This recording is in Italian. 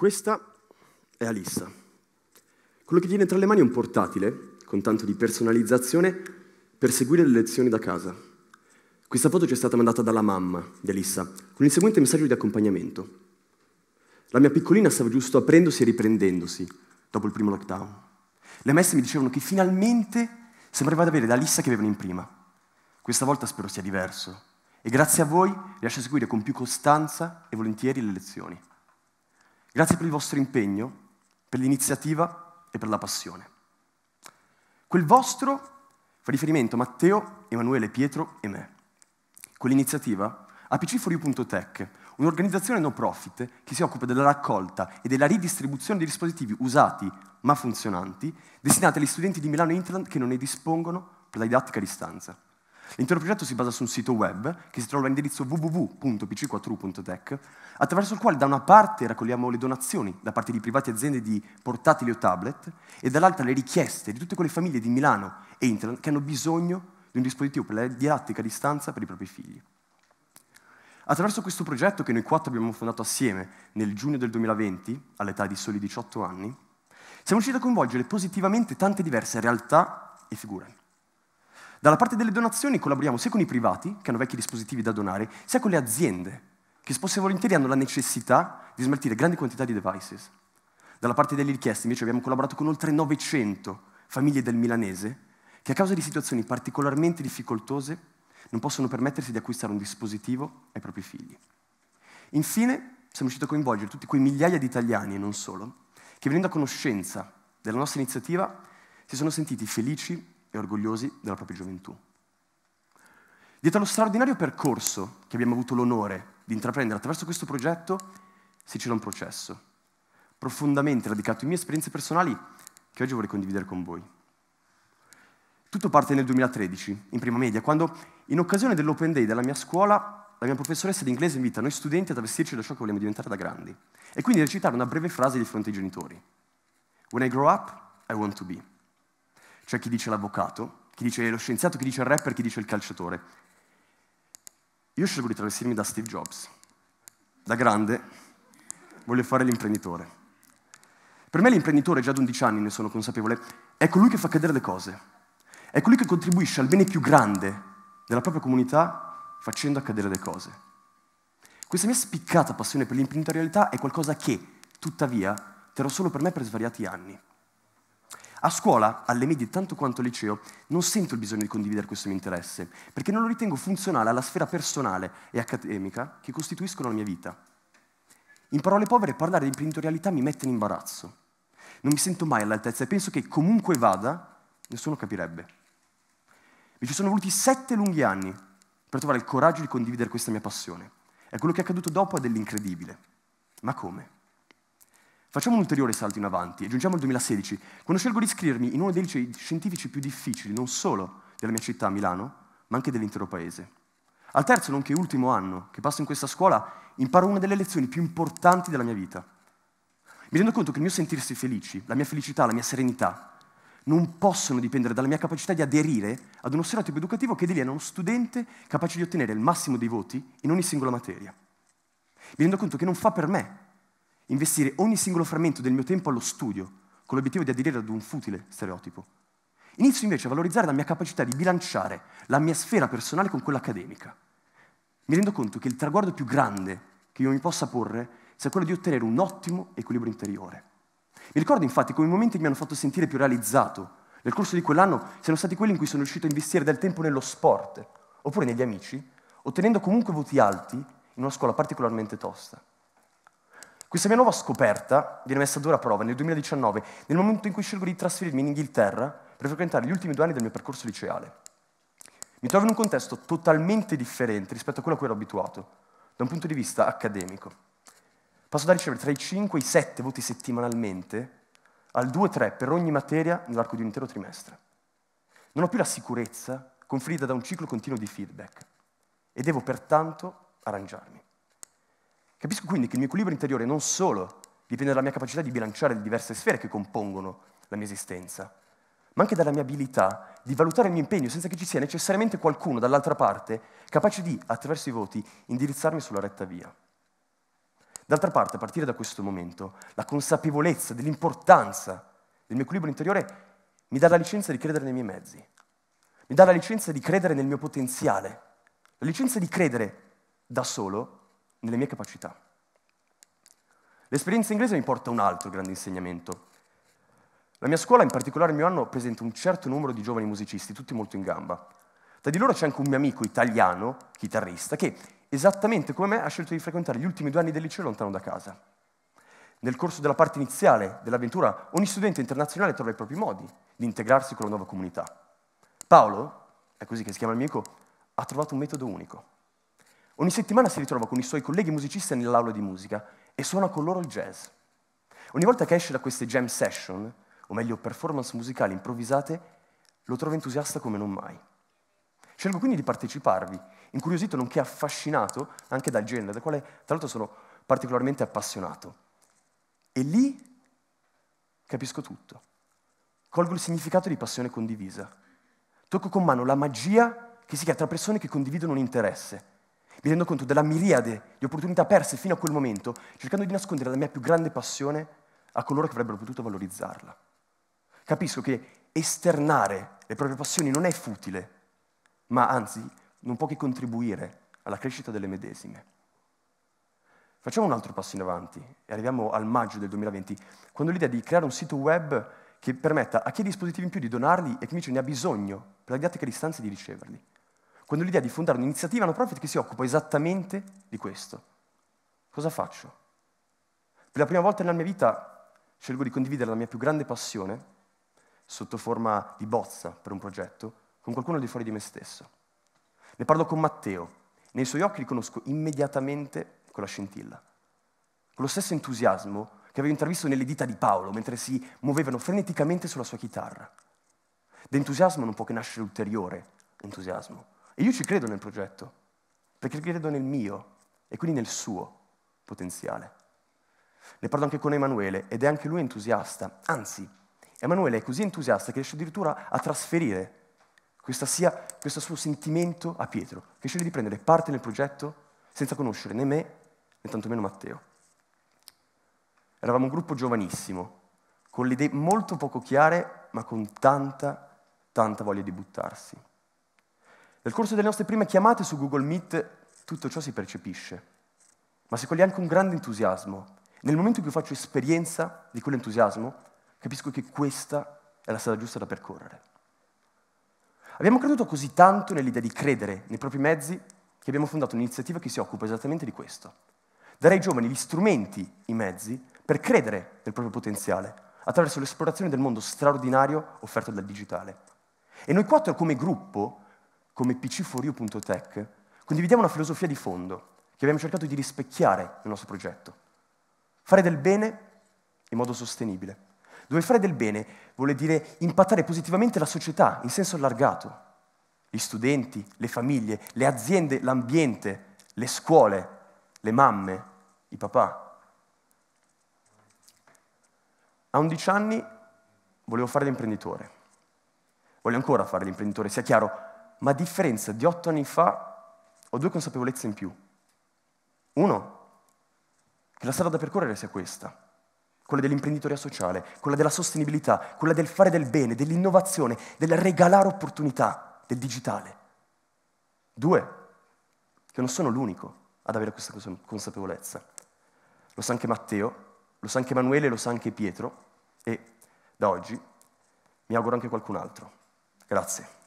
Questa è Alissa. Quello che tiene tra le mani è un portatile, con tanto di personalizzazione, per seguire le lezioni da casa. Questa foto ci è stata mandata dalla mamma di Alissa, con il seguente messaggio di accompagnamento. La mia piccolina stava giusto aprendosi e riprendendosi, dopo il primo lockdown. Le messe mi dicevano che finalmente sembrava di avere la lista che avevano in prima. Questa volta spero sia diverso. E grazie a voi riesce a seguire con più costanza e volentieri le lezioni. Grazie per il vostro impegno, per l'iniziativa e per la passione. Quel vostro fa riferimento a Matteo, Emanuele, Pietro e me. Quell'iniziativa apc4u.tech, un'organizzazione no profit che si occupa della raccolta e della ridistribuzione di dispositivi usati ma funzionanti, destinati agli studenti di Milano e Interland che non ne dispongono per la didattica a distanza. L'intero progetto si basa su un sito web che si trova all'indirizzo www.pc4u.tech, attraverso il quale da una parte raccogliamo le donazioni da parte di private aziende di portatili o tablet e dall'altra le richieste di tutte quelle famiglie di Milano e Interland che hanno bisogno di un dispositivo per la didattica a distanza per i propri figli. Attraverso questo progetto che noi quattro abbiamo fondato assieme nel giugno del 2020, all'età di soli 18 anni, siamo riusciti a coinvolgere positivamente tante diverse realtà e figure. Dalla parte delle donazioni collaboriamo sia con i privati, che hanno vecchi dispositivi da donare, sia con le aziende, che spesso e volentieri hanno la necessità di smaltire grandi quantità di devices. Dalla parte delle richieste invece abbiamo collaborato con oltre 900 famiglie del milanese che a causa di situazioni particolarmente difficoltose non possono permettersi di acquistare un dispositivo ai propri figli. Infine, siamo riusciti a coinvolgere tutti quei migliaia di italiani, e non solo, che venendo a conoscenza della nostra iniziativa si sono sentiti felici e orgogliosi della propria gioventù. Dietro allo straordinario percorso che abbiamo avuto l'onore di intraprendere attraverso questo progetto si cela un processo profondamente radicato in mie esperienze personali che oggi vorrei condividere con voi. Tutto parte nel 2013, in prima media, quando in occasione dell'open day della mia scuola la mia professoressa di inglese invita noi studenti ad avvestirci da ciò che vogliamo diventare da grandi e quindi recitare una breve frase di fronte ai genitori. When I grow up, I want to be. C'è chi dice l'avvocato, chi dice lo scienziato, chi dice il rapper, chi dice il calciatore. Io scelgo di travestirmi da Steve Jobs. Da grande voglio fare l'imprenditore. Per me l'imprenditore, già ad 11 anni ne sono consapevole, è colui che fa cadere le cose. È colui che contribuisce al bene più grande della propria comunità facendo accadere le cose. Questa mia spiccata passione per l'imprenditorialità è qualcosa che, tuttavia, terrò solo per me per svariati anni. A scuola, alle medie tanto quanto al liceo, non sento il bisogno di condividere questo mio interesse, perché non lo ritengo funzionale alla sfera personale e accademica che costituiscono la mia vita. In parole povere, parlare di imprenditorialità mi mette in imbarazzo. Non mi sento mai all'altezza e penso che comunque vada, nessuno capirebbe. Mi ci sono voluti sette lunghi anni per trovare il coraggio di condividere questa mia passione. E quello che è accaduto dopo è dell'incredibile. Ma come? Facciamo un ulteriore salto in avanti e giungiamo al 2016, quando scelgo di iscrivermi in uno dei licei scientifici più difficili, non solo della mia città, Milano, ma anche dell'intero paese. Al terzo, nonché ultimo anno che passo in questa scuola, imparo una delle lezioni più importanti della mia vita. Mi rendo conto che il mio sentirsi felici, la mia felicità, la mia serenità, non possono dipendere dalla mia capacità di aderire ad uno stereotipo educativo che delinea uno studente capace di ottenere il massimo dei voti in ogni singola materia. Mi rendo conto che non fa per me investire ogni singolo frammento del mio tempo allo studio, con l'obiettivo di aderire ad un futile stereotipo. Inizio invece a valorizzare la mia capacità di bilanciare la mia sfera personale con quella accademica. Mi rendo conto che il traguardo più grande che io mi possa porre sia quello di ottenere un ottimo equilibrio interiore. Mi ricordo infatti come i momenti che mi hanno fatto sentire più realizzato nel corso di quell'anno siano stati quelli in cui sono riuscito a investire del tempo nello sport, oppure negli amici, ottenendo comunque voti alti in una scuola particolarmente tosta. Questa mia nuova scoperta viene messa a dura prova nel 2019, nel momento in cui scelgo di trasferirmi in Inghilterra per frequentare gli ultimi due anni del mio percorso liceale. Mi trovo in un contesto totalmente differente rispetto a quello a cui ero abituato, da un punto di vista accademico. Passo da ricevere tra i 5 e i 7 voti settimanalmente al 2-3 per ogni materia nell'arco di un intero trimestre. Non ho più la sicurezza conferita da un ciclo continuo di feedback e devo pertanto arrangiarmi. Capisco quindi che il mio equilibrio interiore non solo dipende dalla mia capacità di bilanciare le diverse sfere che compongono la mia esistenza, ma anche dalla mia abilità di valutare il mio impegno senza che ci sia necessariamente qualcuno dall'altra parte capace di, attraverso i voti, indirizzarmi sulla retta via. D'altra parte, a partire da questo momento, la consapevolezza dell'importanza del mio equilibrio interiore mi dà la licenza di credere nei miei mezzi, mi dà la licenza di credere nel mio potenziale, la licenza di credere da solo nelle mie capacità. L'esperienza inglese mi porta a un altro grande insegnamento. La mia scuola, in particolare il mio anno, presenta un certo numero di giovani musicisti, tutti molto in gamba. Tra di loro c'è anche un mio amico italiano, chitarrista, che esattamente come me ha scelto di frequentare gli ultimi due anni del liceo lontano da casa. Nel corso della parte iniziale dell'avventura, ogni studente internazionale trova i propri modi di integrarsi con la nuova comunità. Paolo, è così che si chiama il mio amico, ha trovato un metodo unico. Ogni settimana si ritrova con i suoi colleghi musicisti nell'aula di musica e suona con loro il jazz. Ogni volta che esce da queste jam session, o meglio performance musicali improvvisate, lo trovo entusiasta come non mai. Scelgo quindi di parteciparvi, incuriosito nonché affascinato anche dal genere, del quale tra l'altro sono particolarmente appassionato. E lì capisco tutto. Colgo il significato di passione condivisa. Tocco con mano la magia che si crea tra persone che condividono un interesse, mi rendo conto della miriade di opportunità perse fino a quel momento, cercando di nascondere la mia più grande passione a coloro che avrebbero potuto valorizzarla. Capisco che esternare le proprie passioni non è futile, ma anzi non può che contribuire alla crescita delle medesime. Facciamo un altro passo in avanti e arriviamo al maggio del 2020, quando l'idea di creare un sito web che permetta a chi ha dispositivi in più di donarli e che invece ne ha bisogno per la didattica a distanza di riceverli quando l'idea di fondare un'iniziativa non profit che si occupa esattamente di questo. Cosa faccio? Per la prima volta nella mia vita scelgo di condividere la mia più grande passione, sotto forma di bozza per un progetto, con qualcuno di fuori di me stesso. Ne parlo con Matteo, nei suoi occhi riconosco immediatamente quella scintilla, con lo stesso entusiasmo che avevo intravisto nelle dita di Paolo mentre si muovevano freneticamente sulla sua chitarra. D'entusiasmo non può che nascere ulteriore entusiasmo e io ci credo nel progetto, perché credo nel mio e quindi nel suo potenziale. Ne parlo anche con Emanuele ed è anche lui entusiasta. Anzi, Emanuele è così entusiasta che riesce addirittura a trasferire sia, questo suo sentimento a Pietro, che sceglie di prendere parte nel progetto senza conoscere né me né tantomeno Matteo. Eravamo un gruppo giovanissimo, con le idee molto poco chiare, ma con tanta, tanta voglia di buttarsi. Nel corso delle nostre prime chiamate su Google Meet tutto ciò si percepisce, ma si coglie anche un grande entusiasmo. Nel momento in cui faccio esperienza di quell'entusiasmo, capisco che questa è la strada giusta da percorrere. Abbiamo creduto così tanto nell'idea di credere nei propri mezzi che abbiamo fondato un'iniziativa che si occupa esattamente di questo. Dare ai giovani gli strumenti, i mezzi, per credere nel proprio potenziale attraverso l'esplorazione del mondo straordinario offerto dal digitale. E noi quattro come gruppo come pcforio.tech, condividiamo una filosofia di fondo che abbiamo cercato di rispecchiare nel nostro progetto. Fare del bene in modo sostenibile. Dove fare del bene vuol dire impattare positivamente la società in senso allargato, gli studenti, le famiglie, le aziende, l'ambiente, le scuole, le mamme, i papà. A 11 anni volevo fare l'imprenditore. Voglio ancora fare l'imprenditore, sia chiaro, ma a differenza di otto anni fa ho due consapevolezze in più. Uno, che la strada da percorrere sia questa, quella dell'imprenditoria sociale, quella della sostenibilità, quella del fare del bene, dell'innovazione, del regalare opportunità, del digitale. Due, che non sono l'unico ad avere questa consapevolezza. Lo sa anche Matteo, lo sa anche Emanuele, lo sa anche Pietro e da oggi mi auguro anche qualcun altro. Grazie.